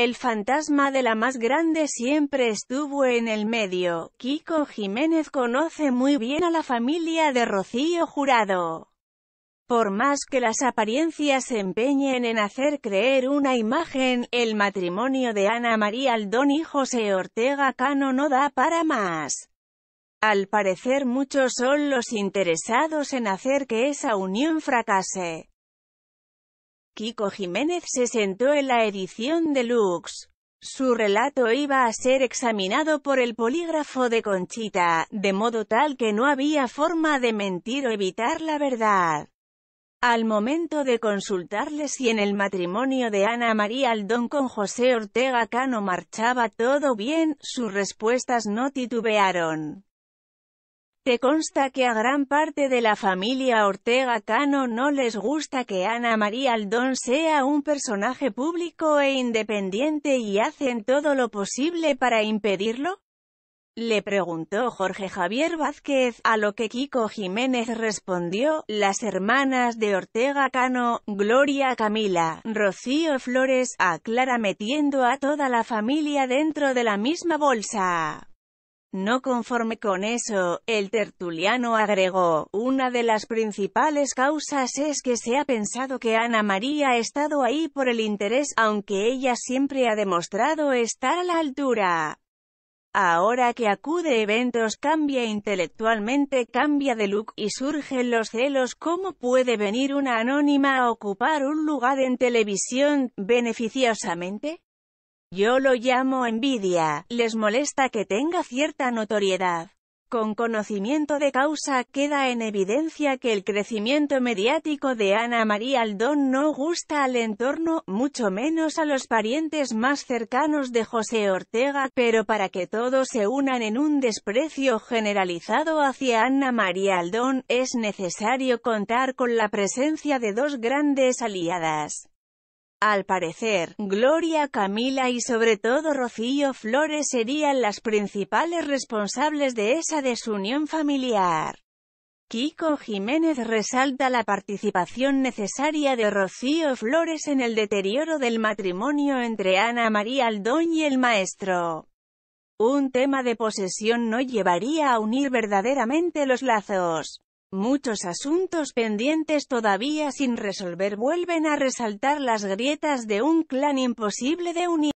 El fantasma de la más grande siempre estuvo en el medio. Kiko Jiménez conoce muy bien a la familia de Rocío Jurado. Por más que las apariencias se empeñen en hacer creer una imagen, el matrimonio de Ana María Aldón y José Ortega Cano no da para más. Al parecer muchos son los interesados en hacer que esa unión fracase. Kiko Jiménez se sentó en la edición deluxe. Su relato iba a ser examinado por el polígrafo de Conchita, de modo tal que no había forma de mentir o evitar la verdad. Al momento de consultarle si en el matrimonio de Ana María Aldón con José Ortega Cano marchaba todo bien, sus respuestas no titubearon. Te consta que a gran parte de la familia Ortega Cano no les gusta que Ana María Aldón sea un personaje público e independiente y hacen todo lo posible para impedirlo? Le preguntó Jorge Javier Vázquez, a lo que Kiko Jiménez respondió, las hermanas de Ortega Cano, Gloria Camila, Rocío Flores, aclara metiendo a toda la familia dentro de la misma bolsa. No conforme con eso, el tertuliano agregó, una de las principales causas es que se ha pensado que Ana María ha estado ahí por el interés, aunque ella siempre ha demostrado estar a la altura. Ahora que acude a eventos cambia intelectualmente, cambia de look, y surgen los celos cómo puede venir una anónima a ocupar un lugar en televisión, beneficiosamente. Yo lo llamo envidia, les molesta que tenga cierta notoriedad. Con conocimiento de causa, queda en evidencia que el crecimiento mediático de Ana María Aldón no gusta al entorno, mucho menos a los parientes más cercanos de José Ortega, pero para que todos se unan en un desprecio generalizado hacia Ana María Aldón, es necesario contar con la presencia de dos grandes aliadas. Al parecer, Gloria Camila y sobre todo Rocío Flores serían las principales responsables de esa desunión familiar. Kiko Jiménez resalta la participación necesaria de Rocío Flores en el deterioro del matrimonio entre Ana María Aldón y el maestro. Un tema de posesión no llevaría a unir verdaderamente los lazos. Muchos asuntos pendientes todavía sin resolver vuelven a resaltar las grietas de un clan imposible de unir.